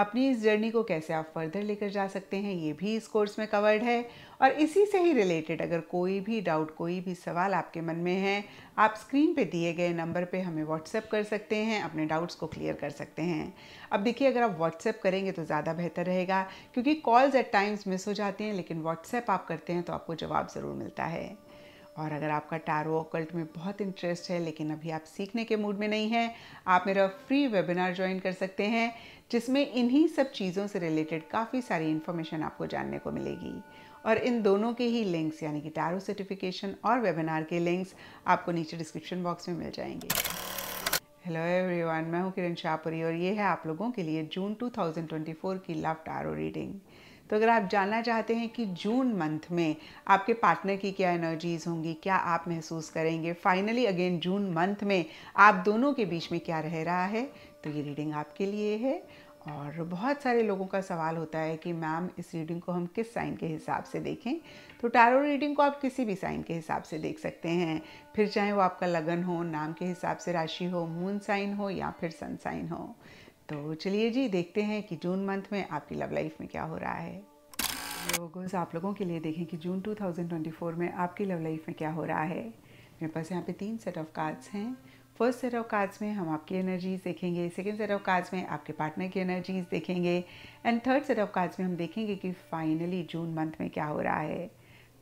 अपनी इस जर्नी को कैसे आप फर्दर लेकर जा सकते हैं ये भी इस कोर्स में कवर्ड है और इसी से ही रिलेटेड अगर कोई भी डाउट कोई भी सवाल आपके मन में है आप स्क्रीन पे दिए गए नंबर पे हमें व्हाट्सएप कर सकते हैं अपने डाउट्स को क्लियर कर सकते हैं अब देखिए अगर आप व्हाट्सएप करेंगे तो ज़्यादा बेहतर रहेगा क्योंकि कॉल्स एट टाइम्स मिस हो जाती हैं लेकिन व्हाट्सएप आप करते हैं तो आपको जवाब ज़रूर मिलता है और अगर आपका टैरो ओकल्ट में बहुत इंटरेस्ट है लेकिन अभी आप सीखने के मूड में नहीं हैं आप मेरा फ्री वेबिनार ज्वाइन कर सकते हैं जिसमें इन्हीं सब चीज़ों से रिलेटेड काफ़ी सारी इन्फॉर्मेशन आपको जानने को मिलेगी और इन दोनों के ही लिंक्स यानी कि टैरो सर्टिफिकेशन और वेबिनार के लिंक्स आपको नीचे डिस्क्रिप्शन बॉक्स में मिल जाएंगे हेलो एवरीवन मैं हूं किरण शाहपुरी और ये है आप लोगों के लिए जून 2024 की लव टैरो रीडिंग तो अगर आप जानना चाहते हैं कि जून मंथ में आपके पार्टनर की क्या एनर्जीज होंगी क्या आप महसूस करेंगे फाइनली अगेन जून मंथ में आप दोनों के बीच में क्या रह रहा है तो ये रीडिंग आपके लिए है और बहुत सारे लोगों का सवाल होता है कि मैम इस रीडिंग को हम किस साइन के हिसाब से देखें तो टैरो रीडिंग को आप किसी भी साइन के हिसाब से देख सकते हैं फिर चाहे वो आपका लगन हो नाम के हिसाब से राशि हो मून साइन हो या फिर सन साइन हो तो चलिए जी देखते हैं कि जून मंथ में आपकी लव लाइफ में क्या हो रहा है लोगों से आप लोगों के लिए देखें कि जून 2024 में आपकी लव लाइफ में क्या हो रहा है मेरे पास यहाँ पे तीन सेट ऑफ कार्ड्स हैं फर्स्ट सेट ऑफ कार्ड्स में हम आपकी एनर्जीज देखेंगे सेकेंड सेट ऑफ कार्ड्स में आपके पार्टनर की एनर्जीज देखेंगे and third set of cards में हम देखेंगे कि फाइनली जून मंथ में क्या हो रहा है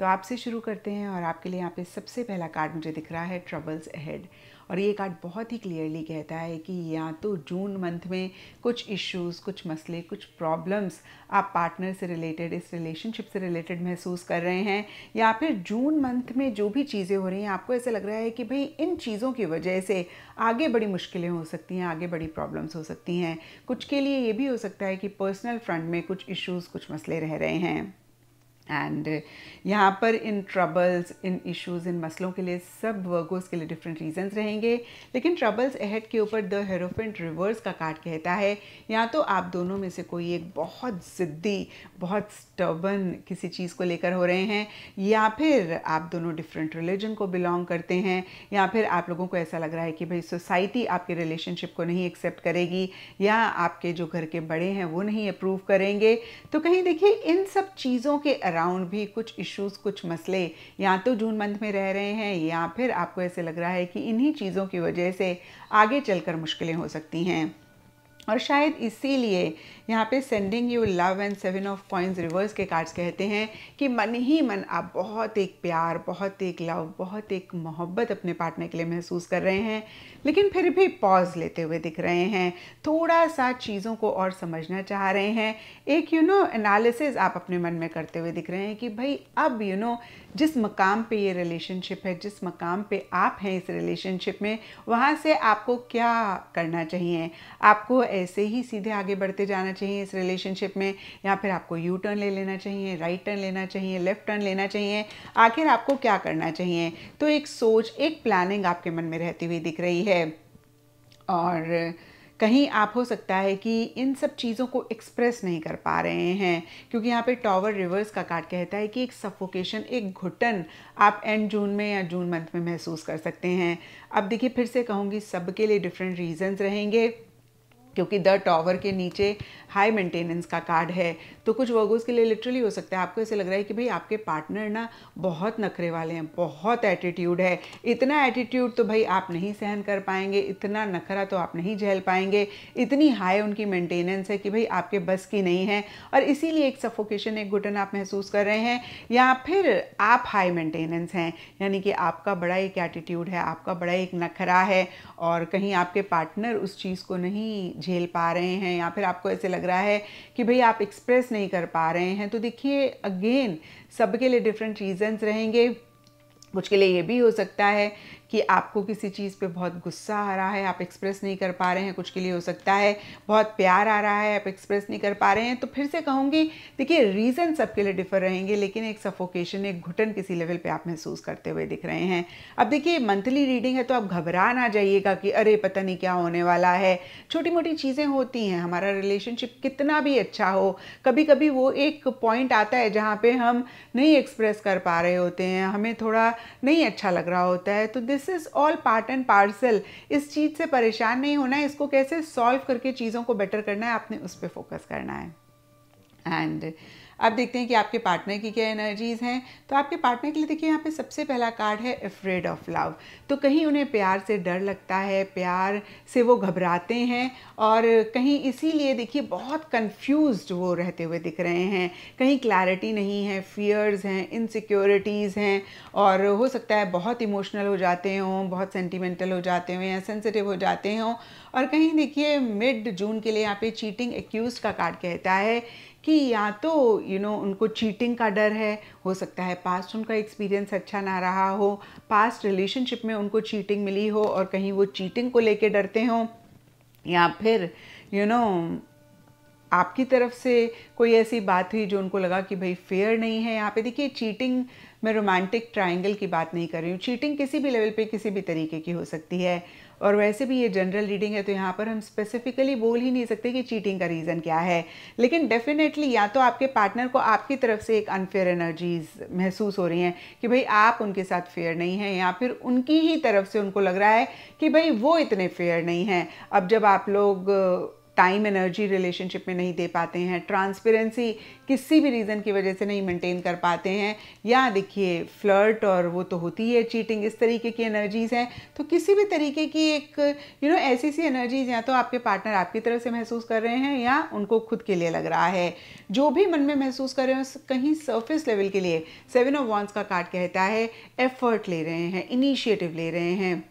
तो आपसे शुरू करते हैं और आपके लिए यहाँ पे सबसे पहला कार्ड मुझे दिख रहा है ट्रबल्स अहेड और ये कार्ड बहुत ही क्लियरली कहता है कि या तो जून मंथ में कुछ इश्यूज़ कुछ मसले कुछ प्रॉब्लम्स आप पार्टनर से रिलेटेड इस रिलेशनशिप से रिलेटेड महसूस कर रहे हैं या फिर जून मंथ में जो भी चीज़ें हो रही हैं आपको ऐसा लग रहा है कि भाई इन चीज़ों की वजह से आगे बड़ी मुश्किलें हो सकती हैं आगे बड़ी प्रॉब्लम्स हो सकती हैं कुछ के लिए ये भी हो सकता है कि पर्सनल फ्रंट में कुछ इश्यूज़ कुछ मसले रह रहे हैं एंड uh, यहाँ पर इन ट्रबल्स इन इश्यूज इन मसलों के लिए सब वर्गोस के लिए डिफरेंट रीजंस रहेंगे लेकिन ट्रबल्स एहड के ऊपर द हेरोफेंट रिवर्स का कार्ड कहता है या तो आप दोनों में से कोई एक बहुत ज़िद्दी बहुत स्टबन किसी चीज़ को लेकर हो रहे हैं या फिर आप दोनों डिफरेंट रिलीजन को बिलोंग करते हैं या फिर आप लोगों को ऐसा लग रहा है कि भाई सोसाइटी आपके रिलेशनशिप को नहीं एक्सेप्ट करेगी या आपके जो घर के बड़े हैं वो नहीं अप्रूव करेंगे तो कहीं देखिए इन सब चीज़ों के अराउंड अराउंड भी कुछ इश्यूज कुछ मसले या तो जून मंथ में रह रहे हैं या फिर आपको ऐसे लग रहा है कि इन्हीं चीज़ों की वजह से आगे चलकर मुश्किलें हो सकती हैं और शायद इसीलिए यहाँ पे sending you love and seven of coins reverse के कार्ड्स कहते हैं कि मन ही मन आप बहुत एक प्यार बहुत एक लव बहुत एक मोहब्बत अपने पार्टनर के लिए महसूस कर रहे हैं लेकिन फिर भी पॉज लेते हुए दिख रहे हैं थोड़ा सा चीज़ों को और समझना चाह रहे हैं एक यू नो एनालिसिस आप अपने मन में करते हुए दिख रहे हैं कि भाई अब यू you नो know, जिस मकाम पे ये रिलेशनशिप है जिस मकाम पे आप हैं इस रिलेशनशिप में वहाँ से आपको क्या करना चाहिए आपको ऐसे ही सीधे आगे बढ़ते जाना चाहिए इस रिलेशनशिप में या फिर आपको यू टर्न ले लेना चाहिए राइट टर्न लेना चाहिए लेफ्ट टर्न लेना चाहिए आखिर आपको क्या करना चाहिए तो एक सोच एक प्लानिंग आपके मन में रहती हुई दिख रही है और कहीं आप हो सकता है कि इन सब चीज़ों को एक्सप्रेस नहीं कर पा रहे हैं क्योंकि यहाँ पे टॉवर रिवर्स का कार्ड कहता है कि एक सफोकेशन एक घुटन आप एंड जून में या जून मंथ में महसूस कर सकते हैं अब देखिए फिर से कहूँगी सबके लिए डिफरेंट रीजंस रहेंगे क्योंकि द टॉवर के नीचे हाई मेंटेनेंस का कार्ड है तो कुछ वर्गोज के लिए लिटरली हो सकता है आपको ऐसे लग रहा है कि भाई आपके पार्टनर ना बहुत नखरे वाले हैं बहुत एटीट्यूड है इतना एटीट्यूड तो भाई आप नहीं सहन कर पाएंगे इतना नखरा तो आप नहीं झेल पाएंगे इतनी हाई उनकी मेंटेनेंस है कि भाई आपके बस की नहीं है और इसीलिए एक सफोकेशन एक घुटन आप महसूस कर रहे हैं या फिर आप हाई मेंटेनेंस हैं यानी कि आपका बड़ा एक एटीट्यूड है आपका बड़ा एक नखरा है और कहीं आपके पार्टनर उस चीज़ को नहीं झेल पा रहे हैं या फिर आपको ऐसे लग रहा है कि भाई आप एक्सप्रेस नहीं कर पा रहे हैं तो देखिए अगेन सबके लिए डिफरेंट रीजंस रहेंगे कुछ के लिए ये भी हो सकता है कि आपको किसी चीज़ पे बहुत गुस्सा आ रहा है आप एक्सप्रेस नहीं कर पा रहे हैं कुछ के लिए हो सकता है बहुत प्यार आ रहा है आप एक्सप्रेस नहीं कर पा रहे हैं तो फिर से कहूँगी देखिए रीज़न सबके लिए डिफर रहेंगे लेकिन एक सफोकेशन एक घुटन किसी लेवल पर आप महसूस करते हुए दिख रहे हैं अब देखिए मंथली रीडिंग है तो आप घबरा ना जाइएगा कि अरे पता नहीं क्या होने वाला है छोटी मोटी चीज़ें होती हैं हमारा रिलेशनशिप कितना भी अच्छा हो कभी कभी वो एक पॉइंट आता है जहाँ पे हम नहीं एक्सप्रेस कर पा रहे होते हैं हमें थोड़ा नहीं अच्छा लग रहा होता है तो this this is all part and parcel इस चीज़ से परेशान नहीं होना है इसको कैसे सॉल्व करके चीज़ों को बेटर करना है आपने उस पर फोकस करना है एंड अब देखते हैं कि आपके पार्टनर की क्या एनर्जीज़ हैं तो आपके पार्टनर के लिए देखिए यहाँ पे सबसे पहला कार्ड है अफ्रेड ऑफ लव तो कहीं उन्हें प्यार से डर लगता है प्यार से वो घबराते हैं और कहीं इसीलिए देखिए बहुत कंफ्यूज वो रहते हुए दिख रहे हैं कहीं क्लैरिटी नहीं है फियर्स हैं इनसिक्योरिटीज़ हैं और हो सकता है बहुत इमोशनल हो जाते हों बहुत सेंटिमेंटल हो जाते हों या सेंसिटिव हो जाते हों और कहीं देखिए मिड जून के लिए यहाँ पे चीटिंग एक्यूज का कार्ड कहता है कि या तो यू you नो know, उनको चीटिंग का डर है हो सकता है पास्ट उनका एक्सपीरियंस अच्छा ना रहा हो पास्ट रिलेशनशिप में उनको चीटिंग मिली हो और कहीं वो चीटिंग को लेके डरते हों या फिर यू you नो know, आपकी तरफ से कोई ऐसी बात हुई जो उनको लगा कि भाई फेयर नहीं है यहाँ पे देखिए चीटिंग मैं रोमांटिक ट्रायंगल की बात नहीं कर रही हूँ चीटिंग किसी भी लेवल पे किसी भी तरीके की हो सकती है और वैसे भी ये जनरल रीडिंग है तो यहाँ पर हम स्पेसिफिकली बोल ही नहीं सकते कि चीटिंग का रीज़न क्या है लेकिन डेफिनेटली या तो आपके पार्टनर को आपकी तरफ से एक अनफेयर एनर्जीज महसूस हो रही हैं कि भाई आप उनके साथ फेयर नहीं हैं या फिर उनकी ही तरफ से उनको लग रहा है कि भाई वो इतने फेयर नहीं हैं अब जब आप लोग टाइम एनर्जी रिलेशनशिप में नहीं दे पाते हैं ट्रांसपेरेंसी किसी भी रीज़न की वजह से नहीं मेंटेन कर पाते हैं या देखिए फ्लर्ट और वो तो होती है चीटिंग इस तरीके की एनर्जीज़ हैं तो किसी भी तरीके की एक यू you नो know, ऐसी सी एनर्जीज़ या तो आपके पार्टनर आपकी तरफ से महसूस कर रहे हैं या उनको खुद के लिए लग रहा है जो भी मन में महसूस कर रहे हैं कहीं सर्फेस लेवल के लिए सेवन ऑफ वॉन्स का कार्ड कहता है एफर्ट ले रहे हैं इनिशिएटिव ले रहे हैं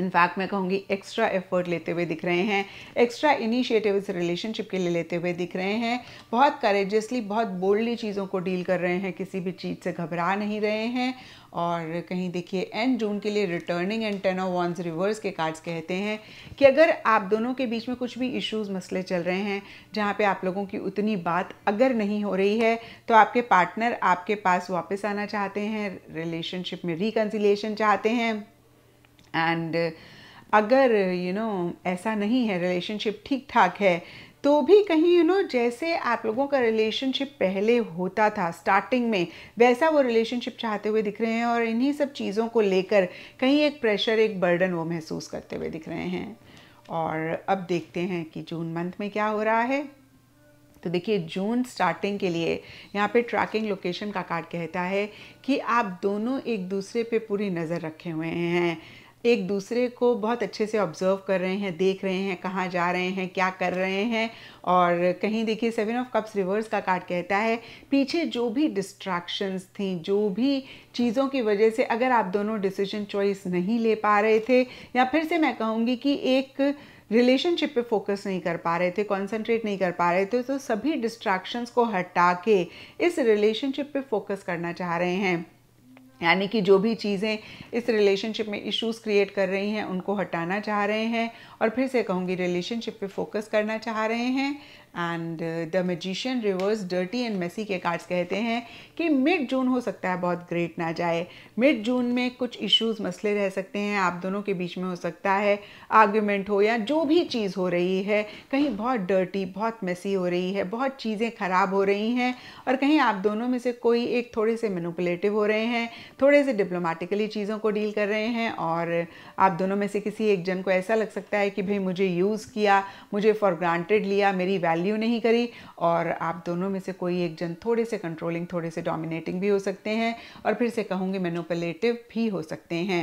इनफैक्ट मैं कहूँगी एक्स्ट्रा एफर्ट लेते हुए दिख रहे हैं एक्स्ट्रा इनिशिएटिव इस रिलेशनशिप के लिए लेते हुए दिख रहे हैं बहुत करेजियसली बहुत बोल्डली चीज़ों को डील कर रहे हैं किसी भी चीज़ से घबरा नहीं रहे हैं और कहीं देखिए एंड जून के लिए returning and ten of wands reverse के कार्ड्स कहते हैं कि अगर आप दोनों के बीच में कुछ भी इश्यूज मसले चल रहे हैं जहाँ पे आप लोगों की उतनी बात अगर नहीं हो रही है तो आपके पार्टनर आपके पास वापस आना चाहते हैं रिलेशनशिप में रिकन्सिलेशन चाहते हैं एंड uh, अगर यू नो ऐसा नहीं है रिलेशनशिप ठीक ठाक है तो भी कहीं यू नो जैसे आप लोगों का रिलेशनशिप पहले होता था स्टार्टिंग में वैसा वो रिलेशनशिप चाहते हुए दिख रहे हैं और इन्हीं सब चीज़ों को लेकर कहीं एक प्रेशर एक बर्डन वो महसूस करते हुए दिख रहे हैं और अब देखते हैं कि जून मंथ में क्या हो रहा है तो देखिए जून स्टार्टिंग के लिए यहाँ पे ट्रैकिंग लोकेशन का कार्ड कहता है कि आप दोनों एक दूसरे पे पूरी नज़र रखे हुए हैं एक दूसरे को बहुत अच्छे से ऑब्जर्व कर रहे हैं देख रहे हैं कहाँ जा रहे हैं क्या कर रहे हैं और कहीं देखिए सेवन ऑफ कप्स रिवर्स का कार्ड कहता है पीछे जो भी डिस्ट्रैक्शंस थी जो भी चीज़ों की वजह से अगर आप दोनों डिसीजन चॉइस नहीं ले पा रहे थे या फिर से मैं कहूँगी कि एक रिलेशनशिप पे फोकस नहीं कर पा रहे थे कंसंट्रेट नहीं कर पा रहे थे तो सभी डिस्ट्रैक्शंस को हटा के इस रिलेशनशिप पे फोकस करना चाह रहे हैं यानी कि जो भी चीज़ें इस रिलेशनशिप में इश्यूज़ क्रिएट कर रही हैं उनको हटाना चाह रहे हैं और फिर से कहूँगी रिलेशनशिप पे फोकस करना चाह रहे हैं and the Magician reverse dirty and messy के कार्ड्स कहते हैं कि मिड जून हो सकता है बहुत ग्रेट ना जाए मिड जून में कुछ इश्यूज मसले रह सकते हैं आप दोनों के बीच में हो सकता है आर्ग्यूमेंट हो या जो भी चीज़ हो रही है कहीं बहुत डर्टी बहुत मेसी हो रही है बहुत चीज़ें ख़राब हो रही हैं और कहीं आप दोनों में से कोई एक थोड़े से मेनुपलेटिव हो रहे हैं थोड़े से डिप्लोमेटिकली चीज़ों को डील कर रहे हैं और आप दोनों में से किसी एक जन को ऐसा लग सकता है कि भाई मुझे यूज़ किया मुझे फॉर ग्रांटेड लिया मेरी वैल्यू नहीं करी और आप दोनों में से कोई एक जन थोड़े से कंट्रोलिंग थोड़े से डोमिनेटिंग भी हो सकते हैं और फिर से कहूँगी मेनोपलेटिव भी हो सकते हैं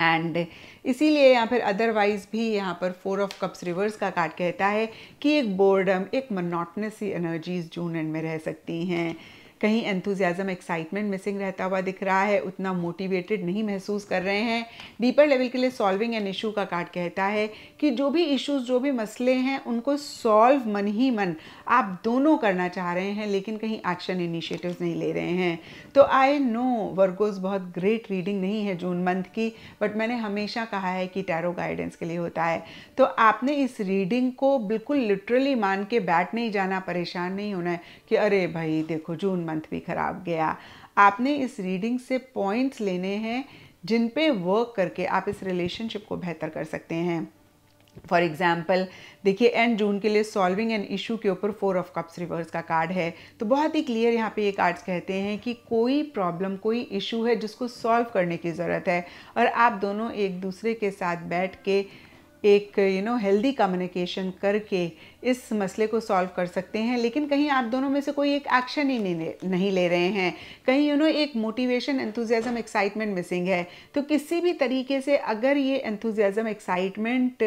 एंड इसीलिए या फिर अदरवाइज भी यहाँ पर फोर ऑफ कप्स रिवर्स का कार्ड कहता है कि एक बोर्डम एक मनोटनेस एनर्जीज जून एंड में रह सकती हैं कहीं एंथुजियाज़म एक्साइटमेंट मिसिंग रहता हुआ दिख रहा है उतना मोटिवेटेड नहीं महसूस कर रहे हैं डीपर लेवल के लिए सॉल्विंग एन इशू का कार्ड कहता है कि जो भी इश्यूज जो भी मसले हैं उनको सॉल्व मन ही मन आप दोनों करना चाह रहे हैं लेकिन कहीं एक्शन इनिशिएटिव्स नहीं ले रहे हैं तो आई नो वर्गोज बहुत ग्रेट रीडिंग नहीं है जून मंथ की बट मैंने हमेशा कहा है कि टैरो गाइडेंस के लिए होता है तो आपने इस रीडिंग को बिल्कुल लिटरली मान के बैठ नहीं जाना परेशान नहीं होना है कि अरे भाई देखो जून मंथ मंथ भी ख़राब गया आपने इस रीडिंग से पॉइंट्स लेने हैं जिन पे वर्क करके आप इस रिलेशनशिप को बेहतर कर सकते हैं फॉर एग्जाम्पल देखिए एंड जून के लिए सॉल्विंग एन इशू के ऊपर फोर ऑफ कप्स रिवर्स का कार्ड है तो बहुत ही क्लियर यहाँ पे ये कार्ड्स कहते हैं कि कोई प्रॉब्लम कोई इशू है जिसको सॉल्व करने की ज़रूरत है और आप दोनों एक दूसरे के साथ बैठ के एक यू नो हेल्दी कम्युनिकेशन करके इस मसले को सॉल्व कर सकते हैं लेकिन कहीं आप दोनों में से कोई एक एक्शन ही नहीं नहीं ले रहे हैं कहीं यू नो एक मोटिवेशन एंथुजियाज़म एक्साइटमेंट मिसिंग है तो किसी भी तरीके से अगर ये एंथुजियाज़म एक्साइटमेंट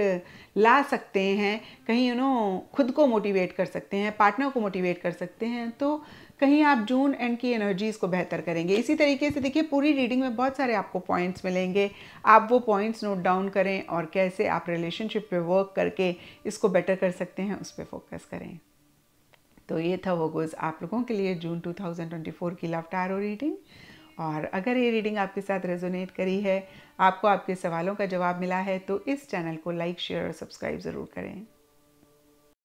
ला सकते हैं कहीं यू नो खुद को मोटिवेट कर सकते हैं पार्टनर को मोटिवेट कर सकते हैं तो कहीं आप जून एंड की एनर्जीज़ को बेहतर करेंगे इसी तरीके से देखिए पूरी रीडिंग में बहुत सारे आपको पॉइंट्स मिलेंगे आप वो पॉइंट्स नोट डाउन करें और कैसे आप रिलेशनशिप पे वर्क करके इसको बेटर कर सकते हैं उस पर फोकस करें तो ये था वो गोज़ आप लोगों के लिए जून 2024 की लव टारो रीडिंग और अगर ये रीडिंग आपके साथ रेजोनेट करी है आपको आपके सवालों का जवाब मिला है तो इस चैनल को लाइक शेयर और सब्सक्राइब ज़रूर करें